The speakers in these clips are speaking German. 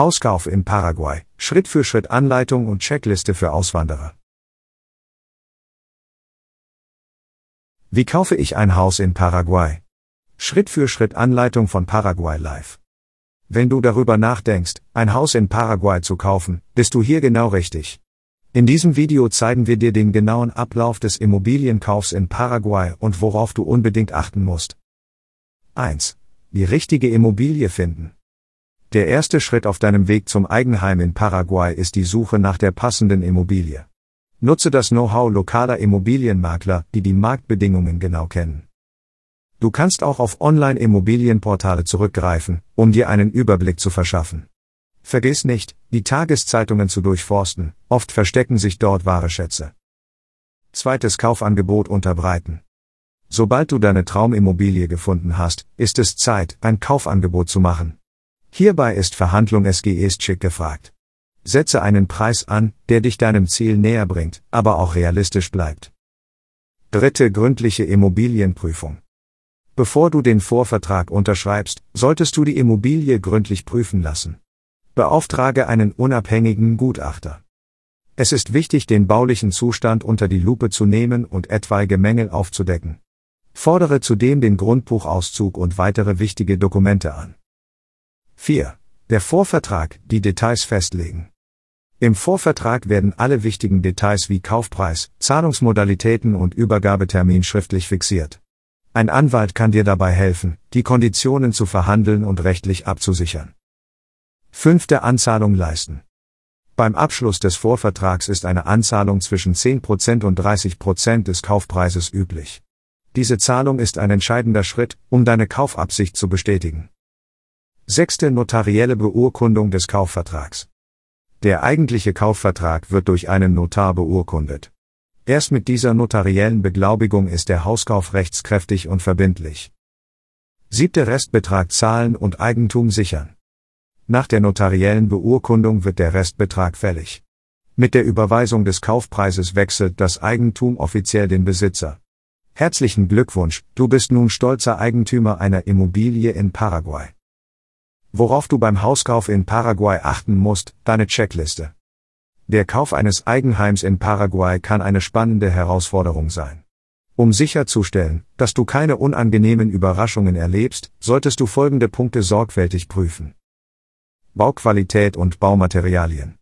Hauskauf in Paraguay, Schritt für Schritt Anleitung und Checkliste für Auswanderer. Wie kaufe ich ein Haus in Paraguay? Schritt für Schritt Anleitung von Paraguay Live. Wenn du darüber nachdenkst, ein Haus in Paraguay zu kaufen, bist du hier genau richtig. In diesem Video zeigen wir dir den genauen Ablauf des Immobilienkaufs in Paraguay und worauf du unbedingt achten musst. 1. Die richtige Immobilie finden. Der erste Schritt auf deinem Weg zum Eigenheim in Paraguay ist die Suche nach der passenden Immobilie. Nutze das Know-how lokaler Immobilienmakler, die die Marktbedingungen genau kennen. Du kannst auch auf Online-Immobilienportale zurückgreifen, um dir einen Überblick zu verschaffen. Vergiss nicht, die Tageszeitungen zu durchforsten, oft verstecken sich dort wahre Schätze. Zweites Kaufangebot unterbreiten. Sobald du deine Traumimmobilie gefunden hast, ist es Zeit, ein Kaufangebot zu machen. Hierbei ist Verhandlung SGEs SGESCHIC gefragt. Setze einen Preis an, der dich deinem Ziel näher bringt, aber auch realistisch bleibt. Dritte gründliche Immobilienprüfung. Bevor du den Vorvertrag unterschreibst, solltest du die Immobilie gründlich prüfen lassen. Beauftrage einen unabhängigen Gutachter. Es ist wichtig, den baulichen Zustand unter die Lupe zu nehmen und etwaige Mängel aufzudecken. Fordere zudem den Grundbuchauszug und weitere wichtige Dokumente an. 4. Der Vorvertrag, die Details festlegen. Im Vorvertrag werden alle wichtigen Details wie Kaufpreis, Zahlungsmodalitäten und Übergabetermin schriftlich fixiert. Ein Anwalt kann dir dabei helfen, die Konditionen zu verhandeln und rechtlich abzusichern. 5. Der Anzahlung leisten. Beim Abschluss des Vorvertrags ist eine Anzahlung zwischen 10% und 30% des Kaufpreises üblich. Diese Zahlung ist ein entscheidender Schritt, um deine Kaufabsicht zu bestätigen. Sechste notarielle Beurkundung des Kaufvertrags. Der eigentliche Kaufvertrag wird durch einen Notar beurkundet. Erst mit dieser notariellen Beglaubigung ist der Hauskauf rechtskräftig und verbindlich. Siebte Restbetrag zahlen und Eigentum sichern. Nach der notariellen Beurkundung wird der Restbetrag fällig. Mit der Überweisung des Kaufpreises wechselt das Eigentum offiziell den Besitzer. Herzlichen Glückwunsch, du bist nun stolzer Eigentümer einer Immobilie in Paraguay. Worauf du beim Hauskauf in Paraguay achten musst, deine Checkliste. Der Kauf eines Eigenheims in Paraguay kann eine spannende Herausforderung sein. Um sicherzustellen, dass du keine unangenehmen Überraschungen erlebst, solltest du folgende Punkte sorgfältig prüfen. Bauqualität und Baumaterialien.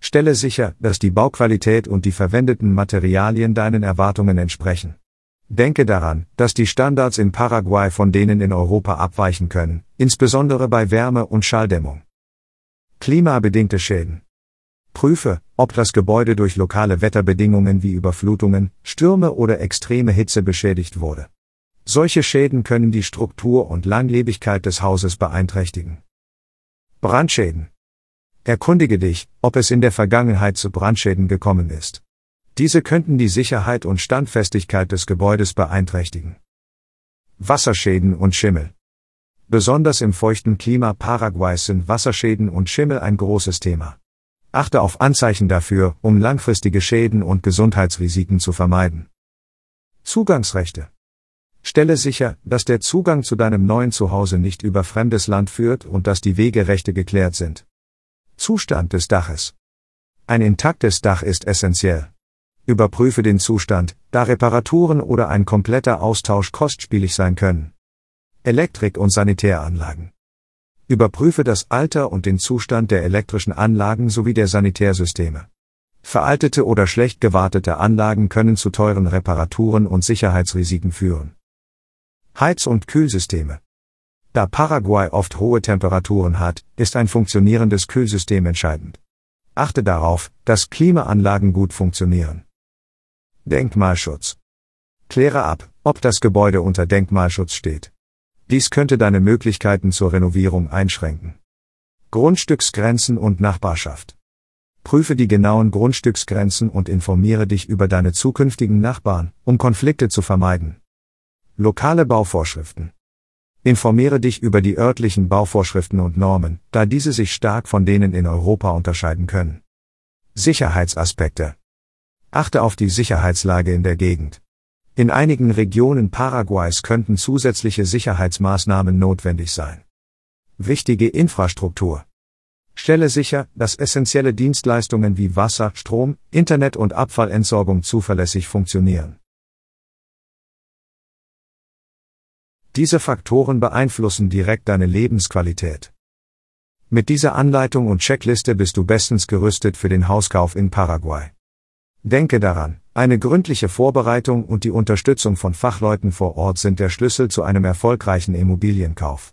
Stelle sicher, dass die Bauqualität und die verwendeten Materialien deinen Erwartungen entsprechen. Denke daran, dass die Standards in Paraguay von denen in Europa abweichen können, insbesondere bei Wärme und Schalldämmung. Klimabedingte Schäden. Prüfe, ob das Gebäude durch lokale Wetterbedingungen wie Überflutungen, Stürme oder extreme Hitze beschädigt wurde. Solche Schäden können die Struktur und Langlebigkeit des Hauses beeinträchtigen. Brandschäden. Erkundige dich, ob es in der Vergangenheit zu Brandschäden gekommen ist. Diese könnten die Sicherheit und Standfestigkeit des Gebäudes beeinträchtigen. Wasserschäden und Schimmel. Besonders im feuchten Klima Paraguays sind Wasserschäden und Schimmel ein großes Thema. Achte auf Anzeichen dafür, um langfristige Schäden und Gesundheitsrisiken zu vermeiden. Zugangsrechte. Stelle sicher, dass der Zugang zu deinem neuen Zuhause nicht über fremdes Land führt und dass die Wegerechte geklärt sind. Zustand des Daches. Ein intaktes Dach ist essentiell. Überprüfe den Zustand, da Reparaturen oder ein kompletter Austausch kostspielig sein können. Elektrik und Sanitäranlagen. Überprüfe das Alter und den Zustand der elektrischen Anlagen sowie der Sanitärsysteme. Veraltete oder schlecht gewartete Anlagen können zu teuren Reparaturen und Sicherheitsrisiken führen. Heiz- und Kühlsysteme. Da Paraguay oft hohe Temperaturen hat, ist ein funktionierendes Kühlsystem entscheidend. Achte darauf, dass Klimaanlagen gut funktionieren. Denkmalschutz. Kläre ab, ob das Gebäude unter Denkmalschutz steht. Dies könnte deine Möglichkeiten zur Renovierung einschränken. Grundstücksgrenzen und Nachbarschaft. Prüfe die genauen Grundstücksgrenzen und informiere dich über deine zukünftigen Nachbarn, um Konflikte zu vermeiden. Lokale Bauvorschriften. Informiere dich über die örtlichen Bauvorschriften und Normen, da diese sich stark von denen in Europa unterscheiden können. Sicherheitsaspekte. Achte auf die Sicherheitslage in der Gegend. In einigen Regionen Paraguays könnten zusätzliche Sicherheitsmaßnahmen notwendig sein. Wichtige Infrastruktur. Stelle sicher, dass essentielle Dienstleistungen wie Wasser, Strom, Internet und Abfallentsorgung zuverlässig funktionieren. Diese Faktoren beeinflussen direkt deine Lebensqualität. Mit dieser Anleitung und Checkliste bist du bestens gerüstet für den Hauskauf in Paraguay. Denke daran, eine gründliche Vorbereitung und die Unterstützung von Fachleuten vor Ort sind der Schlüssel zu einem erfolgreichen Immobilienkauf.